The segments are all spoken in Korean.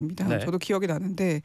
입니다. 네. 저도 기억이 나는데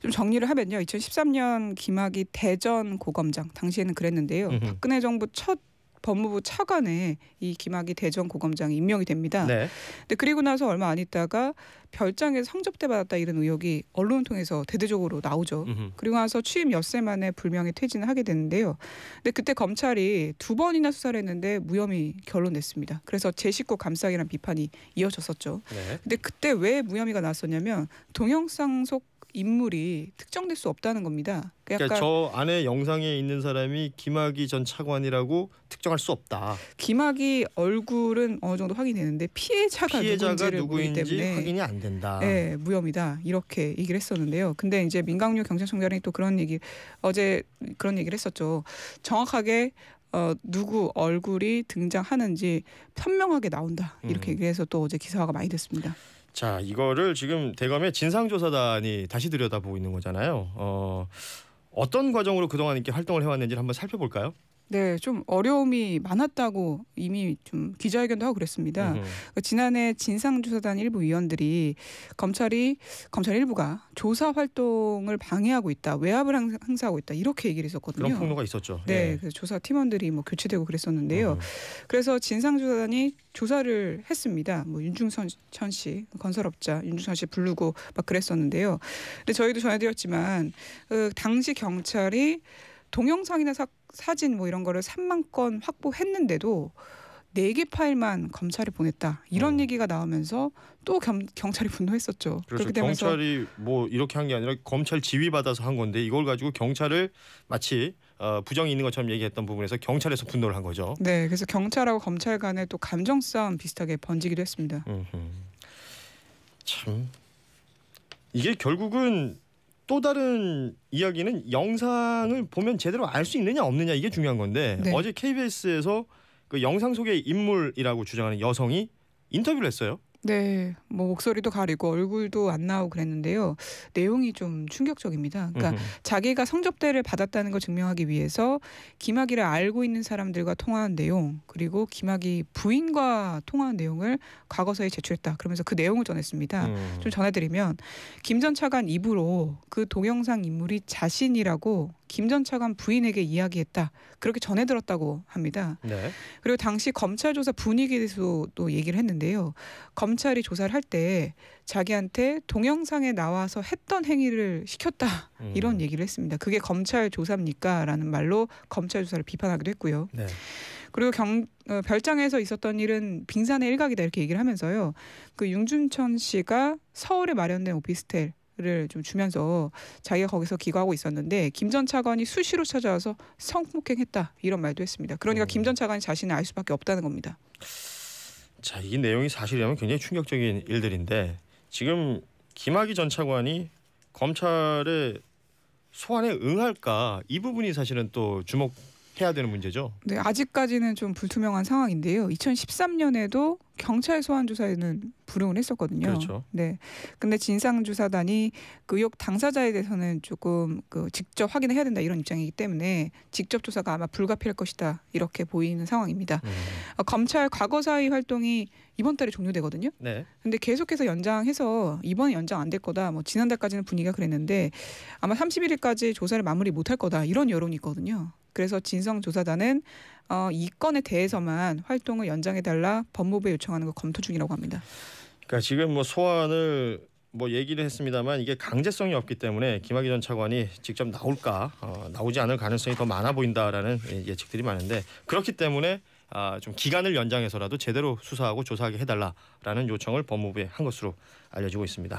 좀 정리를 하면요. 2013년 김학의 대전 고검장 당시에는 그랬는데요. 음흠. 박근혜 정부 첫 법무부 차관에 이 김학의 대전 고검장이 임명이 됩니다. 네. 근데 그리고 나서 얼마 안 있다가 별장에 성접대 받았다 이런 의혹이 언론 통해서 대대적으로 나오죠. 음흠. 그리고 나서 취임 엿새 만에 불명예 퇴진을 하게 되는데요. 근데 그때 검찰이 두 번이나 수사를 했는데 무혐의 결론 냈습니다. 그래서 제 식구 감싸기란 비판이 이어졌었죠. 네. 근데 그때 왜 무혐의가 났었냐면 동영상 속 인물이 특정될 수 없다는 겁니다. 그러니까, 그러니까 저 안에 영상에 있는 사람이 김학의 전 차관이라고 특정할 수 없다. 김학의 얼굴은 어느 정도 확인되는데 피해자가, 피해자가 누구인지 때문에 확인이 안 된다. 네, 무혐의다 이렇게 얘기를 했었는데요. 근데 이제 민강류 경찰청장이 또 그런 얘기 어제 그런 얘기를 했었죠. 정확하게 어, 누구 얼굴이 등장하는지 선명하게 나온다 이렇게 음. 얘기해서 또 어제 기사화가 많이 됐습니다. 자 이거를 지금 대검의 진상조사단이 다시 들여다보고 있는 거잖아요. 어, 어떤 과정으로 그동안 이렇게 활동을 해왔는지를 한번 살펴볼까요? 네, 좀 어려움이 많았다고 이미 좀 기자회견도 하고 그랬습니다. 음. 지난해 진상조사단 일부 위원들이 검찰이 검찰 일부가 조사 활동을 방해하고 있다, 외압을 행사하고 있다 이렇게 얘기를 했었거든요. 런 폭로가 있었죠. 네, 예. 그래서 조사 팀원들이 뭐 교체되고 그랬었는데요. 음. 그래서 진상조사단이 조사를 했습니다. 뭐 윤중선 씨 건설업자 윤중선 씨 부르고 막 그랬었는데요. 근데 저희도 전해드렸지만 그 당시 경찰이 동영상이나 사, 진뭐 이런 거를 3만 건 확보했는데도 4개 파일만 검찰에 보냈다 이런 어. 얘기가 나오면서 또 겸, 경찰이 분노했었죠. 그렇죠. 경찰이 뭐 이렇게 한 게 아니라 검찰 지휘 받아서 한 건데 이걸 가지고 경찰을 마치 어, 부정이 있는 것처럼 얘기했던 부분에서 경찰에서 분노를 한 거죠. 네, 그래서 경찰하고 검찰 간의 또 감정 싸움 비슷하게 번지기도 했습니다. 음흠. 참 이게 결국은 또 다른 이야기는 영상을 보면 제대로 알 수 있느냐 없느냐 이게 중요한 건데 네. 어제 KBS에서 그 영상 속의 인물이라고 주장하는 여성이 인터뷰를 했어요. 네, 뭐 목소리도 가리고 얼굴도 안 나오고 그랬는데요. 내용이 좀 충격적입니다. 그러니까 으흠. 자기가 성접대를 받았다는 걸 증명하기 위해서 김학이를 알고 있는 사람들과 통화한 내용 그리고 김학이 부인과 통화한 내용을 과거서에 제출했다. 그러면서 그 내용을 전했습니다. 음. 좀 전해드리면 김 전 차관 입으로 그 동영상 인물이 자신이라고 김전 차관 부인에게 이야기했다. 그렇게 전해 들었다고 합니다. 네. 그리고 당시 검찰 조사 분위기에 대해서도 얘기를 했는데요. 검찰이 조사를 할 때 자기한테 동영상에 나와서 했던 행위를 시켰다. 음. 이런 얘기를 했습니다. 그게 검찰 조사입니까? 라는 말로 검찰 조사를 비판하기도 했고요. 네. 그리고 경, 어, 별장에서 있었던 일은 빙산의 일각이다 이렇게 얘기를 하면서요. 그 윤준천 씨가 서울에 마련된 오피스텔 를좀 주면서 자기가 거기서 기거하고 있었는데 김 전 차관이 수시로 찾아와서 성폭행했다 이런 말도 했습니다. 그러니까 김전 음. 차관이 자신을 알 수밖에 없다는 겁니다. 자, 이 내용이 사실이라면 굉장히 충격적인 일들인데 지금 김학의 전 차관이 검찰의 소환에 응할까 이 부분이 사실은 또 주목 해야 되는 문제죠. 네, 아직까지는 좀 불투명한 상황인데요. 2013년에도 경찰 소환 조사에는 불응을 했었거든요. 그렇죠. 네. 근데 진상 조사단이 그 의혹 당사자에 대해서는 조금 그 직접 확인을 해야 된다 이런 입장이기 때문에 직접 조사가 아마 불가피할 것이다 이렇게 보이는 상황입니다. 음. 어, 검찰 과거사위 활동이 이번 달에 종료되거든요. 네. 근데 계속해서 연장해서 이번에 연장 안 될 거다. 뭐 지난달까지는 분위기가 그랬는데 아마 31일까지 조사를 마무리 못할 거다 이런 여론이 있거든요. 그래서 진성조사단은 어, 이 건에 대해서만 활동을 연장해달라 법무부에 요청하는 거 검토 중이라고 합니다. 그러니까 지금 뭐 소환을 뭐 얘기를 했습니다만 이게 강제성이 없기 때문에 김학의 전 차관이 직접 나올까 어, 나오지 않을 가능성이 더 많아 보인다라는 예, 예측들이 많은데 그렇기 때문에 아, 좀 기간을 연장해서라도 제대로 수사하고 조사하게 해달라라는 요청을 법무부에 한 것으로 알려지고 있습니다.